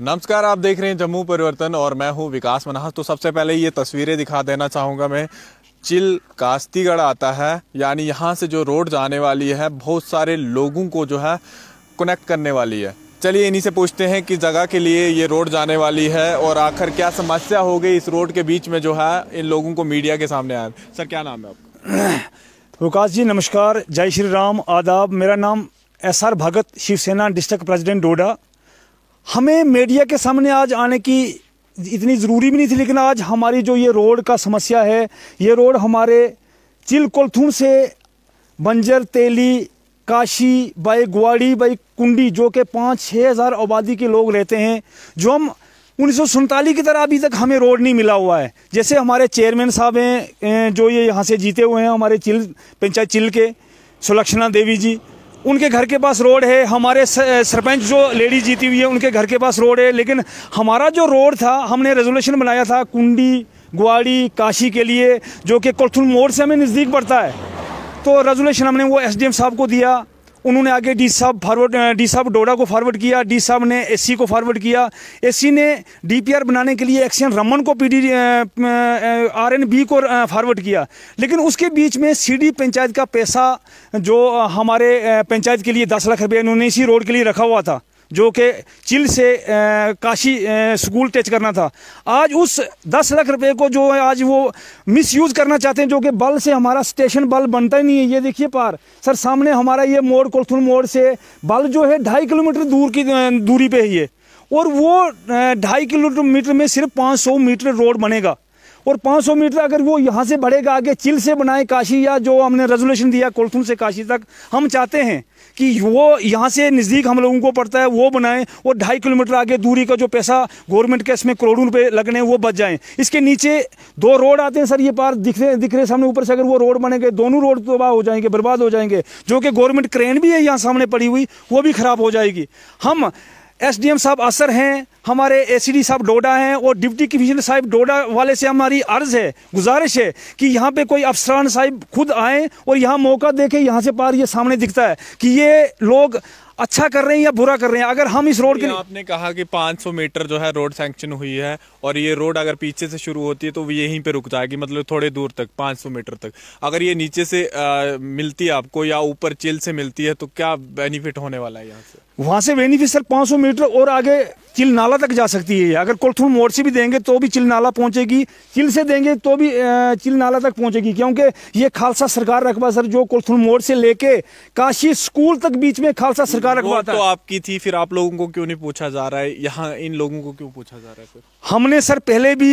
नमस्कार आप देख रहे हैं जम्मू परिवर्तन और मैं हूं विकास मनाह तो सबसे पहले ये तस्वीरें दिखा देना चाहूँगा मैं चिल कास्तीगढ़ आता है यानी यहाँ से जो रोड जाने वाली है बहुत सारे लोगों को जो है कनेक्ट करने वाली है चलिए इन्हीं से पूछते हैं कि जगह के लिए ये रोड जाने वाली है और आखिर क्या समस्या हो गई इस रोड के बीच में जो है इन लोगों को मीडिया के सामने आया सर क्या नाम है आपका विकास जी नमस्कार जय श्री राम आदाब मेरा नाम S R Bhagat Shiv Sena district president Doda हमें मीडिया के सामने आज आने की इतनी ज़रूरी भी नहीं थी लेकिन आज हमारी जो ये रोड का समस्या है ये रोड हमारे चिलकोलथुम से बंजर तेली काशी बाई गुआड़ी बाई कुंडी जो कि पाँच छः हज़ार आबादी के लोग रहते हैं जो हम उन्नीस की तरह अभी तक हमें रोड नहीं मिला हुआ है जैसे हमारे चेयरमैन साहब हैं जो ये यहाँ से जीते हुए हैं हमारे चिल पंचायत चिल के सुलक्षणा देवी जी उनके घर के पास रोड है हमारे सरपंच जो लेडी जीती हुई है उनके घर के पास रोड है लेकिन हमारा जो रोड था हमने रेजोल्यूशन बनाया था कुंडी गुआड़ी काशी के लिए जो कि कोलथुन मोड़ से हमें नज़दीक पड़ता है तो रेजोल्यूशन हमने वो एसडीएम साहब को दिया उन्होंने आगे डी साहब फॉरवर्ड डी साहब डोडा को फॉरवर्ड किया डी साहब ने एससी को फॉरवर्ड किया एससी ने डीपीआर बनाने के लिए एक्शन रमन को पीडी आरएनबी को फॉरवर्ड किया लेकिन उसके बीच में सीडी पंचायत का पैसा जो हमारे पंचायत के लिए दस लाख रुपये इन्होंने इसी रोड के लिए रखा हुआ था जो कि चिल से आ, काशी स्कूल टच करना था आज उस दस लाख रुपए को जो है आज वो मिसयूज़ करना चाहते हैं जो कि बल से हमारा स्टेशन बल बनता ही नहीं है ये देखिए पार सर सामने हमारा ये मोड़ कोलथुन मोड़ से बल जो है ढाई किलोमीटर दूर की दूरी पे ही है और वो ढाई किलोमीटर में सिर्फ 500 मीटर रोड बनेगा और 500 मीटर अगर वो यहाँ से बढ़ेगा आगे चिल से बनाए काशी या जो हमने रेजोल्यूशन दिया कोलथुन से काशी तक हम चाहते हैं कि वो यहाँ से नज़दीक हम लोगों को पड़ता है वो बनाएं और ढाई किलोमीटर आगे दूरी का जो पैसा गवर्नमेंट के इसमें करोड़ों रुपये लगने वो बच जाएं इसके नीचे दो रोड आते हैं सर ये पार दिख रहे दिख रहे सामने ऊपर से अगर वो रोड बनेंगे दोनों रोड तबाह हो जाएंगे बर्बाद हो जाएंगे जो कि गवर्नमेंट क्रेन भी है यहाँ सामने पड़ी हुई वो भी ख़राब हो जाएगी हम एस साहब असर हैं हमारे एसीडी साहब डोडा हैं और डिप्टी कमिश्नर साहब डोडा वाले से हमारी अर्ज है गुजारिश है कि यहाँ पे कोई अफसरान साहब खुद आए और यहाँ मौका देखें यहाँ से पार ये सामने दिखता है कि ये लोग अच्छा कर रहे हैं या बुरा कर रहे हैं अगर हम इस रोड के आपने कहा कि 500 मीटर जो है रोड सैंक्शन हुई है और ये रोड अगर पीछे से शुरू होती है तो यहीं पे रुक जाएगी मतलब थोड़े दूर तक 500 मीटर तक अगर ये नीचे से आ, मिलती है आपको या ऊपर चिल से मिलती है तो क्या बेनिफिट होने वाला है यहाँ से वहाँ से बेनिफिट सर 500 मीटर और आगे चिल नाला चिलनाला तक जा सकती है अगर कोलथुल मोड़ से भी देंगे तो भी चिलनाला पहुंचेगी चिल से देंगे तो भी चिलनाला तक पहुंचेगी क्योंकि ये खालसा सरकार रकबा सर जो कोलथुल मोड़ से लेके काशी स्कूल तक बीच में खालसा सरकार रकबा तो आपकी थी फिर आप लोगों को क्यों नहीं पूछा जा रहा है यहाँ इन लोगों को क्यों पूछा जा रहा है हमने सर पहले भी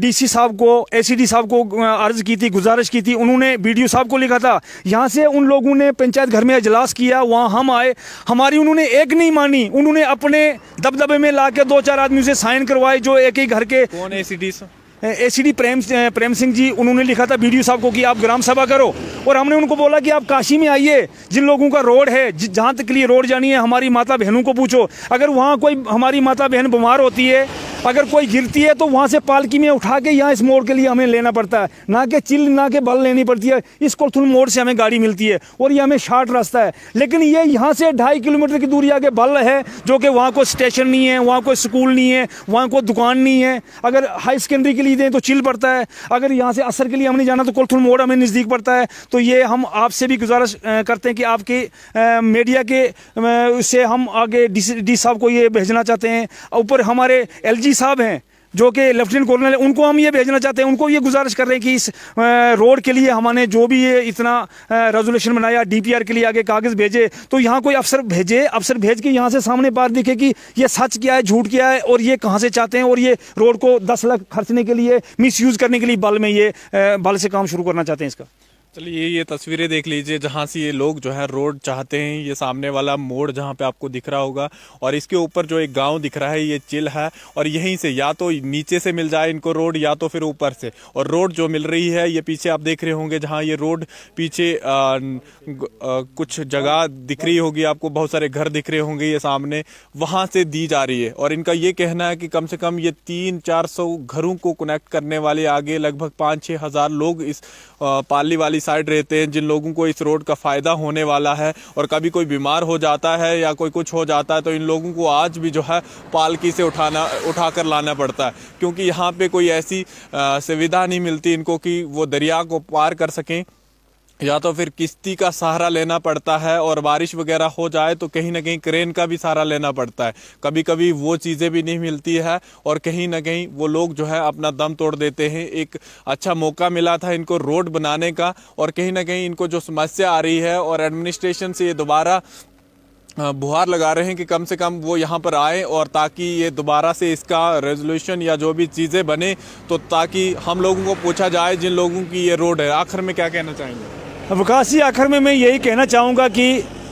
डी साहब को ए साहब को अर्ज की थी गुजारिश की थी उन्होंने बी साहब को लिखा था यहाँ से उन लोगों ने पंचायत घर में अजलास किया वहाँ हम आए हमारी उन्होंने एक नहीं मानी उन्होंने अपने दबदबे में में ला दो चार आदमी उसे साइन करवाए जो एक ही घर के ए सी डी प्रेम प्रेम सिंह जी उन्होंने लिखा था बी साहब को कि आप ग्राम सभा करो और हमने उनको बोला कि आप काशी में आइए जिन लोगों का रोड है जहाँ तक के लिए रोड जानी है हमारी माता बहनों को पूछो अगर वहाँ कोई हमारी माता बहन बीमार होती है अगर कोई गिरती है तो वहाँ से पालकी में उठा के यहाँ इस मोड़ के लिए हमें लेना पड़ता है ना कि चिल ना के बल लेनी पड़ती है इस कोलथुल मोड़ से हमें गाड़ी मिलती है और ये हमें शार्ट रास्ता है लेकिन ये यहाँ से ढाई किलोमीटर की दूरी आगे बल है जो कि वहाँ कोई स्टेशन नहीं है वहाँ कोई स्कूल नहीं है वहाँ कोई दुकान नहीं है अगर हाई सेकेंडरी के लिए दें तो चिल पड़ता है अगर यहाँ से असर के लिए हमने जाना तो कोलथुल मोड़ हमें नज़दीक पड़ता है तो ये हम आपसे भी गुजारिश करते हैं कि आपके मीडिया के से हम आगे डी साहब को ये भेजना चाहते हैं ऊपर हमारे एल जी साहब हैं जो कि लेफ्टिनेंट कर्नल है उनको हम ये भेजना चाहते हैं उनको ये गुजारिश कर रहे हैं कि इस रोड के लिए हमारे जो भी ये इतना रेजोल्यूशन बनाया डीपीआर के लिए आगे कागज़ भेजे तो यहाँ कोई अफसर भेजे अफसर भेज के यहाँ से सामने पार दिखे कि ये सच क्या है झूठ क्या है और ये कहाँ से चाहते हैं और ये रोड को दस लाख खर्चने के लिए मिस करने के लिए बल में ये बल से काम शुरू करना चाहते हैं इसका चलिए ये तस्वीरें देख लीजिए जहाँ से ये लोग जो है रोड चाहते हैं ये सामने वाला मोड़ जहाँ पे आपको दिख रहा होगा और इसके ऊपर जो एक गांव दिख रहा है ये चिल है और यहीं से या तो नीचे से मिल जाए इनको रोड या तो फिर ऊपर से और रोड जो मिल रही है ये पीछे आप देख रहे होंगे जहाँ ये रोड पीछे आ, आ, कुछ जगह दिख रही होगी आपको बहुत सारे घर दिख रहे होंगे ये सामने वहाँ से दी जा रही है और इनका ये कहना है कि कम से कम ये तीन चार घरों को कनेक्ट करने वाले आगे लगभग पाँच छः लोग इस पाली वाली वाली साइड रहते हैं जिन लोगों को इस रोड का फ़ायदा होने वाला है और कभी कोई बीमार हो जाता है या कोई कुछ हो जाता है तो इन लोगों को आज भी जो है पालकी से उठाना उठा कर लाना पड़ता है क्योंकि यहाँ पर कोई ऐसी सुविधा नहीं मिलती इनको कि वो दरिया को पार कर सकें या तो फिर किश्ती का सहारा लेना पड़ता है और बारिश वगैरह हो जाए तो कहीं ना कहीं क्रेन का भी सहारा लेना पड़ता है कभी कभी वो चीज़ें भी नहीं मिलती है और कहीं ना कहीं वो लोग जो है अपना दम तोड़ देते हैं एक अच्छा मौका मिला था इनको रोड बनाने का और कहीं ना कहीं इनको जो समस्या आ रही है और एडमिनिस्ट्रेशन से ये दोबारा बुहार लगा रहे हैं कि कम से कम वो यहाँ पर आए और ताकि ये दोबारा से इसका रेजोल्यूशन या जो भी चीज़ें बने तो ताकि हम लोगों को पूछा जाए जिन लोगों की ये रोड है आखिर में क्या कहना चाहेंगे जी आखिर में मैं यही कहना चाहूँगा कि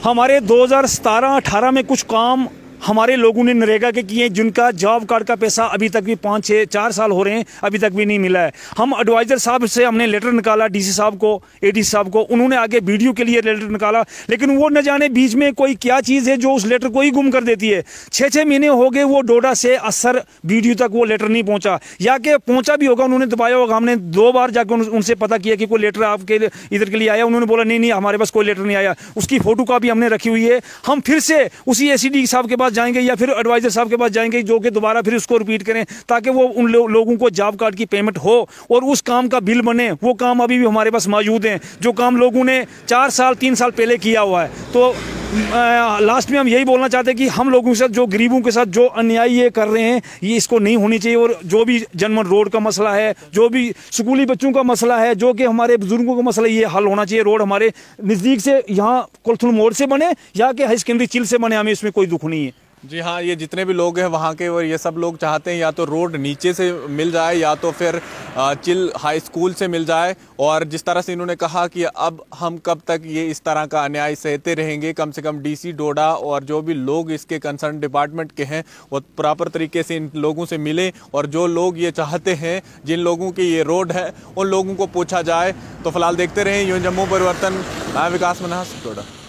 हमारे 2017-18 में कुछ काम हमारे लोगों ने नरेगा के किए जिनका जॉब कार्ड का पैसा अभी तक भी पाँच छः चार साल हो रहे हैं अभी तक भी नहीं मिला है हम एडवाइज़र साहब से हमने लेटर निकाला डीसी साहब को एडीसी साहब को उन्होंने आगे वीडियो के लिए लेटर निकाला लेकिन वो न जाने बीच में कोई क्या चीज़ है जो उस लेटर को ही गुम कर देती है छः छः महीने हो गए वो डोडा से असर वीडियो तक वो लेटर नहीं पहुँचा या कि पहुँचा भी होगा उन्होंने दबाया होगा हमने दो बार जाकर उनसे पता किया कि कोई लेटर आपके इधर के लिए आया उन्होंने बोला नहीं नहीं हमारे पास कोई लेटर नहीं आया उसकी फ़ोटो हमने रखी हुई है हम फिर से उसी ए साहब के पास पास जाएंगे या फिर एडवाइजर साहब के पास जाएंगे जो कि दोबारा फिर उसको रिपीट करें ताकि वो उन लो, लोगों को जॉब कार्ड की पेमेंट हो और उस काम का बिल बने वो काम अभी भी हमारे पास मौजूद हैं जो काम लोगों ने चार साल तीन साल पहले किया हुआ है तो आ, लास्ट में हम यही बोलना चाहते हैं कि हम लोगों के साथ जो गरीबों के साथ जो अन्याय ये कर रहे हैं ये इसको नहीं होनी चाहिए और जो भी जनमन रोड का मसला है जो भी स्कूली बच्चों का मसला है जो कि हमारे बुजुर्गों का मसला ये हल होना चाहिए रोड हमारे नज़दीक से यहाँ कुलथुल मोड़ से बने या कि हाई सेकेंडरी चिल से बने हमें इसमें कोई दुख नहीं है जी हाँ ये जितने भी लोग हैं वहाँ के और ये सब लोग चाहते हैं या तो रोड नीचे से मिल जाए या तो फिर चिल हाई स्कूल से मिल जाए और जिस तरह से इन्होंने कहा कि अब हम कब तक ये इस तरह का अन्याय सहते रहेंगे कम से कम डीसी डोडा और जो भी लोग इसके कंसर्न डिपार्टमेंट के हैं वो प्रॉपर तरीके से इन लोगों से मिले और जो लोग ये चाहते हैं जिन लोगों की ये रोड है उन लोगों को पूछा जाए तो फिलहाल देखते रहें यूं जम्मू परिवर्तन मैं विकास मनास डोडा